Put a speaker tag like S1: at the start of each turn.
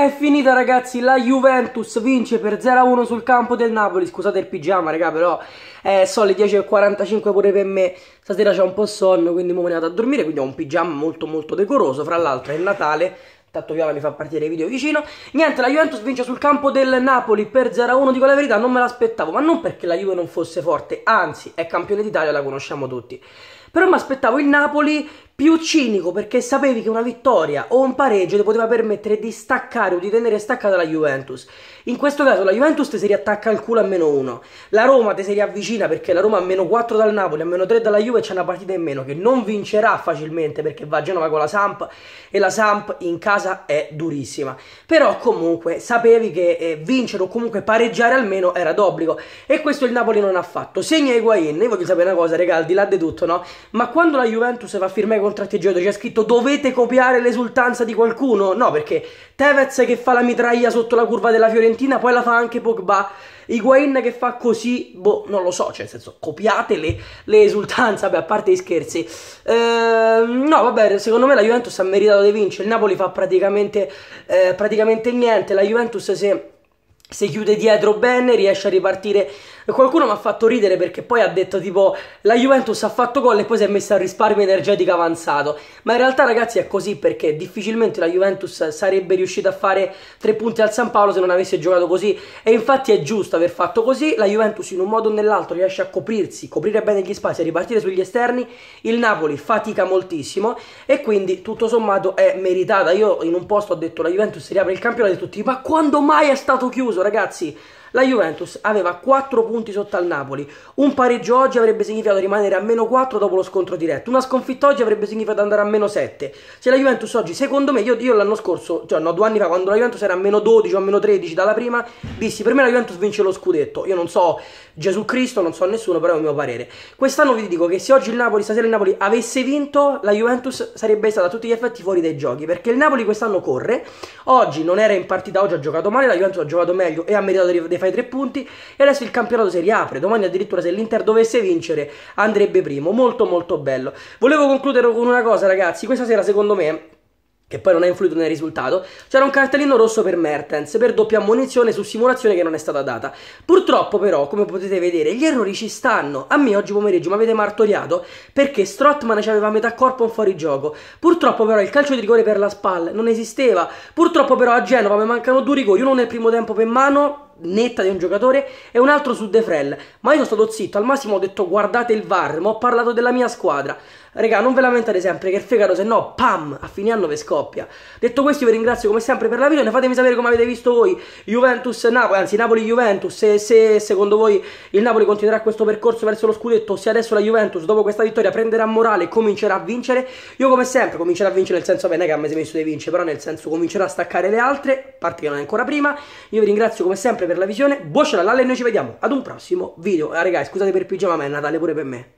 S1: È finita ragazzi, la Juventus vince per 0-1 sul campo del Napoli, scusate il pigiama raga però eh, so le 10.45 pure per me, stasera c'è un po' sonno quindi mi ne vado a dormire, quindi ho un pigiama molto molto decoroso, fra l'altro è il Natale, Tanto Viola mi fa partire i video vicino. Niente, la Juventus vince sul campo del Napoli per 0-1, dico la verità, non me l'aspettavo, ma non perché la Juve non fosse forte, anzi, è campione d'Italia, la conosciamo tutti. Però mi aspettavo il Napoli più cinico perché sapevi che una vittoria o un pareggio ti poteva permettere di staccare o di tenere staccata la Juventus. In questo caso la Juventus ti si riattacca al culo a meno 1, la Roma ti si riavvicina perché la Roma a meno 4 dal Napoli, a meno 3 dalla Juve c'è una partita in meno che non vincerà facilmente perché va a Genova con la Samp e la Samp in casa è durissima. Però comunque sapevi che eh, vincere o comunque pareggiare almeno era d'obbligo e questo il Napoli non ha fatto. Segna Higuain, io voglio sapere una cosa, regà, al di là di tutto, no? Ma quando la Juventus va a firmare con contratti giocatori c'è scritto dovete copiare l'esultanza di qualcuno? No, perché Tevez che fa la mitraglia sotto la curva della Fiorentina, poi la fa anche Pogba. Higuain che fa così, boh, non lo so, cioè nel senso, copiate le, le esultanze, vabbè, a parte gli scherzi. Ehm, no, vabbè, secondo me la Juventus ha meritato di vincere, il Napoli fa praticamente, eh, praticamente niente, la Juventus se, se chiude dietro bene riesce a ripartire qualcuno mi ha fatto ridere perché poi ha detto tipo la Juventus ha fatto gol e poi si è messa al risparmio energetico avanzato. Ma in realtà ragazzi è così perché difficilmente la Juventus sarebbe riuscita a fare tre punti al San Paolo se non avesse giocato così e infatti è giusto aver fatto così, la Juventus in un modo o nell'altro riesce a coprirsi, coprire bene gli spazi, a ripartire sugli esterni, il Napoli fatica moltissimo e quindi tutto sommato è meritata. Io in un posto ho detto la Juventus riapre il campionato e tutti ma quando mai è stato chiuso ragazzi? La Juventus aveva 4 punti sotto al Napoli. Un pareggio oggi avrebbe significato rimanere a meno 4 dopo lo scontro diretto. Una sconfitta oggi avrebbe significato andare a meno 7. Se la Juventus oggi, secondo me, io, io l'anno scorso, cioè no, due anni fa, quando la Juventus era a meno 12 o a meno 13 dalla prima, dissi per me la Juventus vince lo scudetto. Io non so Gesù Cristo, non so nessuno, però è il mio parere. Quest'anno vi dico che se oggi il Napoli, stasera il Napoli avesse vinto, la Juventus sarebbe stata a tutti gli effetti fuori dai giochi. Perché il Napoli quest'anno corre. Oggi non era in partita, oggi ha giocato male, la Juventus ha giocato meglio e ha meritato di fai tre punti e adesso il campionato si riapre, domani addirittura se l'Inter dovesse vincere andrebbe primo, molto molto bello. Volevo concludere con una cosa ragazzi, questa sera secondo me che poi non ha influito nel risultato, c'era un cartellino rosso per Mertens, per doppia ammonizione su simulazione che non è stata data. Purtroppo però, come potete vedere, gli errori ci stanno. A me oggi pomeriggio mi avete martoriato perché Strotman ci aveva metà corpo un fuori gioco. Purtroppo però il calcio di rigore per la spalla non esisteva. Purtroppo però a Genova mi mancano due rigori, uno nel primo tempo per mano netta di un giocatore e un altro su De Frel. Ma io sono stato zitto, al massimo ho detto guardate il VAR, ma ho parlato della mia squadra. Raga, non ve lamentate sempre che il fegato, se no, pam, a fine anno ve scoppia. Detto questo, io vi ringrazio come sempre per la visione. Fatemi sapere come avete visto voi Juventus-Napoli, anzi Napoli-Juventus. Se, se, secondo voi il Napoli continuerà questo percorso verso lo scudetto, se adesso la Juventus, dopo questa vittoria, prenderà morale e comincerà a vincere. Io, come sempre, comincerò a vincere nel senso, beh, che a me si è messo di vincere, però nel senso comincerà a staccare le altre, a parte che non è ancora prima. Io vi ringrazio come sempre per la visione. Buon ciao e noi ci vediamo ad un prossimo video. Ah, raga, scusate per il pigiama, ma è Natale pure per me.